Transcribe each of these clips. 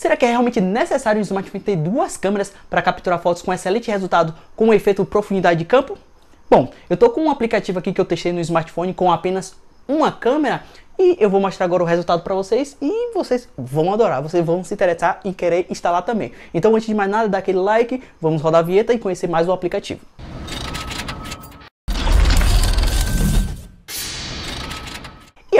Será que é realmente necessário um smartphone ter duas câmeras para capturar fotos com excelente resultado com o efeito profundidade de campo? Bom, eu estou com um aplicativo aqui que eu testei no smartphone com apenas uma câmera e eu vou mostrar agora o resultado para vocês e vocês vão adorar, vocês vão se interessar e querer instalar também. Então antes de mais nada, dá aquele like, vamos rodar a vinheta e conhecer mais o aplicativo.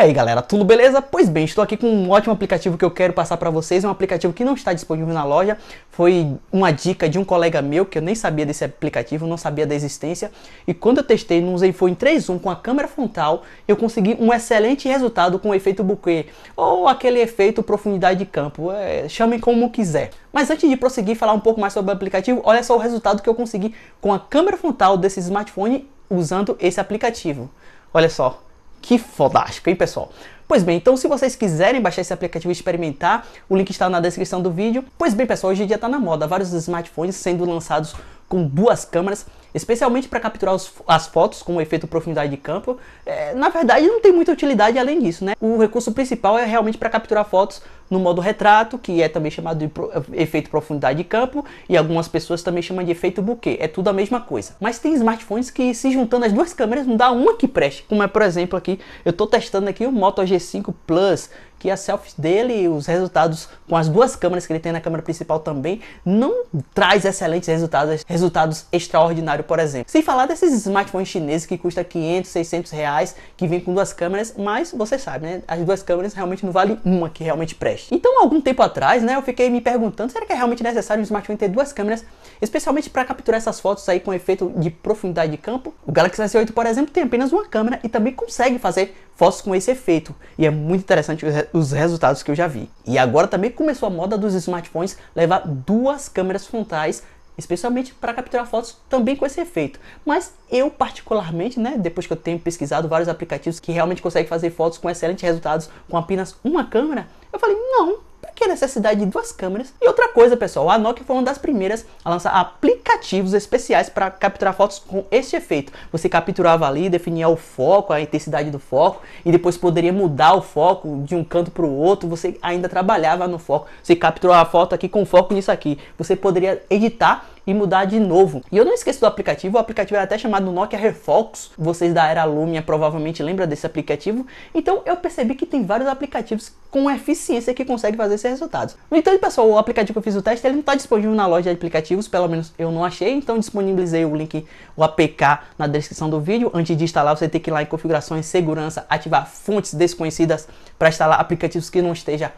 aí galera, tudo beleza? Pois bem, estou aqui com um ótimo aplicativo que eu quero passar para vocês, é um aplicativo que não está disponível na loja, foi uma dica de um colega meu que eu nem sabia desse aplicativo, não sabia da existência, e quando eu testei no Zenfone em 3:1 com a câmera frontal, eu consegui um excelente resultado com o efeito bokeh, ou aquele efeito profundidade de campo, é, chamem como quiser. Mas antes de prosseguir falar um pouco mais sobre o aplicativo, olha só o resultado que eu consegui com a câmera frontal desse smartphone usando esse aplicativo. Olha só, que fodástico, hein, pessoal? Pois bem, então se vocês quiserem baixar esse aplicativo e experimentar, o link está na descrição do vídeo. Pois bem, pessoal, hoje em dia está na moda, vários smartphones sendo lançados com duas câmeras especialmente para capturar os, as fotos com o efeito profundidade de campo, é, na verdade não tem muita utilidade além disso, né? O recurso principal é realmente para capturar fotos no modo retrato, que é também chamado de pro, efeito profundidade de campo, e algumas pessoas também chamam de efeito bokeh, é tudo a mesma coisa. Mas tem smartphones que se juntando as duas câmeras não dá uma que preste, como é por exemplo aqui, eu estou testando aqui o Moto G5 Plus, que as selfies dele, os resultados com as duas câmeras que ele tem na câmera principal também, não traz excelentes resultados, resultados extraordinários, por exemplo. Sem falar desses smartphones chineses que custa 500, 600 reais, que vem com duas câmeras, mas você sabe, né? As duas câmeras realmente não vale uma que realmente preste. Então, algum tempo atrás, né, eu fiquei me perguntando, será que é realmente necessário um smartphone ter duas câmeras especialmente para capturar essas fotos aí com efeito de profundidade de campo. O Galaxy S8, por exemplo, tem apenas uma câmera e também consegue fazer fotos com esse efeito, e é muito interessante os resultados que eu já vi. E agora também começou a moda dos smartphones levar duas câmeras frontais especialmente para capturar fotos também com esse efeito. Mas eu particularmente, né, depois que eu tenho pesquisado vários aplicativos que realmente conseguem fazer fotos com excelentes resultados com apenas uma câmera, eu falei, não, que a é necessidade de duas câmeras. E outra coisa, pessoal, a Nokia foi uma das primeiras a lançar aplicativos especiais para capturar fotos com esse efeito. Você capturava ali, definia o foco, a intensidade do foco, e depois poderia mudar o foco de um canto para o outro. Você ainda trabalhava no foco. Você capturou a foto aqui com foco nisso aqui. Você poderia editar e mudar de novo. E eu não esqueço do aplicativo, o aplicativo era até chamado Nokia Refox. Vocês da era Lumia provavelmente lembram desse aplicativo. Então eu percebi que tem vários aplicativos com eficiência que conseguem fazer esses resultados. No entanto, pessoal, o aplicativo que eu fiz o teste, ele não está disponível na loja de aplicativos, pelo menos eu não achei, então disponibilizei o link, o APK na descrição do vídeo. Antes de instalar, você tem que ir lá em configurações, segurança, ativar fontes desconhecidas para instalar aplicativos que não estejam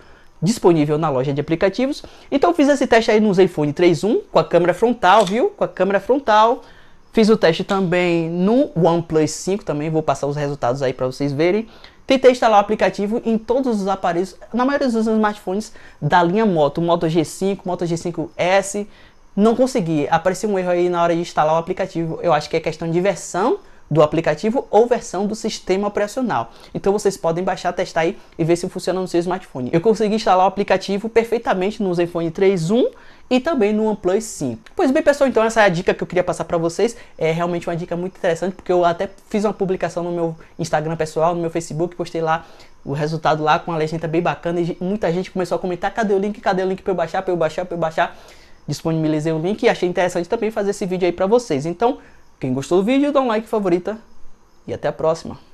disponível na loja de aplicativos. Então fiz esse teste aí no Zenfone 3.1 com a câmera frontal, viu? Com a câmera frontal. Fiz o teste também no OnePlus 5 também, vou passar os resultados aí para vocês verem. Tentei instalar o aplicativo em todos os aparelhos, na maioria dos smartphones da linha Moto, Moto G5, Moto G5S, não consegui. Apareceu um erro aí na hora de instalar o aplicativo. Eu acho que é questão de versão do aplicativo ou versão do sistema operacional. Então vocês podem baixar, testar aí e ver se funciona no seu smartphone. Eu consegui instalar o aplicativo perfeitamente no Zenfone 3.1 e também no OnePlus 5. Pois bem, pessoal, então essa é a dica que eu queria passar para vocês. É realmente uma dica muito interessante, porque eu até fiz uma publicação no meu Instagram pessoal, no meu Facebook, postei lá o resultado lá com uma legenda bem bacana e muita gente começou a comentar, cadê o link, cadê o link para eu baixar, para eu baixar, para eu baixar. Disponibilizei o link e achei interessante também fazer esse vídeo aí para vocês. Então, quem gostou do vídeo, dá um like, favorita e até a próxima.